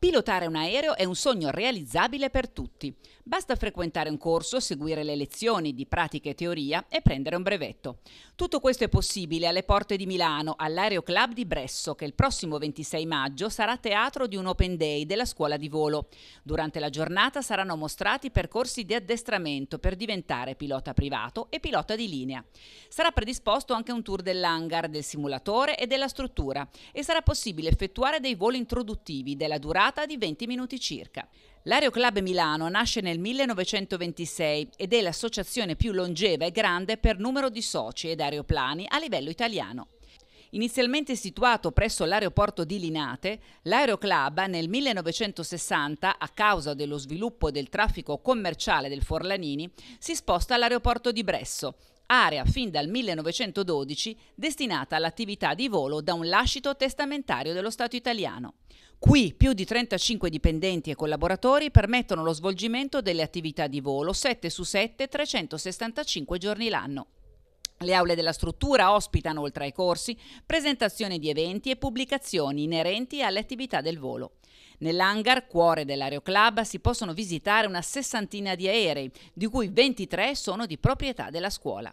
Pilotare un aereo è un sogno realizzabile per tutti. Basta frequentare un corso, seguire le lezioni di pratica e teoria e prendere un brevetto. Tutto questo è possibile alle porte di Milano, all'Aereo Club di Bresso, che il prossimo 26 maggio sarà teatro di un Open Day della scuola di volo. Durante la giornata saranno mostrati percorsi di addestramento per diventare pilota privato e pilota di linea. Sarà predisposto anche un tour dell'hangar, del simulatore e della struttura e sarà possibile effettuare dei voli introduttivi della durata durata di 20 minuti circa. L'Aeroclub Milano nasce nel 1926 ed è l'associazione più longeva e grande per numero di soci ed aeroplani a livello italiano. Inizialmente situato presso l'aeroporto di Linate, l'Aeroclub nel 1960, a causa dello sviluppo del traffico commerciale del Forlanini, si sposta all'aeroporto di Bresso, area fin dal 1912 destinata all'attività di volo da un lascito testamentario dello Stato italiano. Qui più di 35 dipendenti e collaboratori permettono lo svolgimento delle attività di volo 7 su 7 365 giorni l'anno. Le aule della struttura ospitano, oltre ai corsi, presentazioni di eventi e pubblicazioni inerenti alle attività del volo. Nell'hangar, cuore dell'aeroclub, si possono visitare una sessantina di aerei, di cui 23 sono di proprietà della scuola.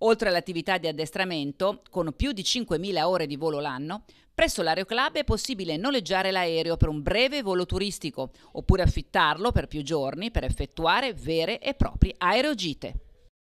Oltre all'attività di addestramento, con più di 5.000 ore di volo l'anno, presso l'Aeroclub è possibile noleggiare l'aereo per un breve volo turistico oppure affittarlo per più giorni per effettuare vere e proprie aerogite.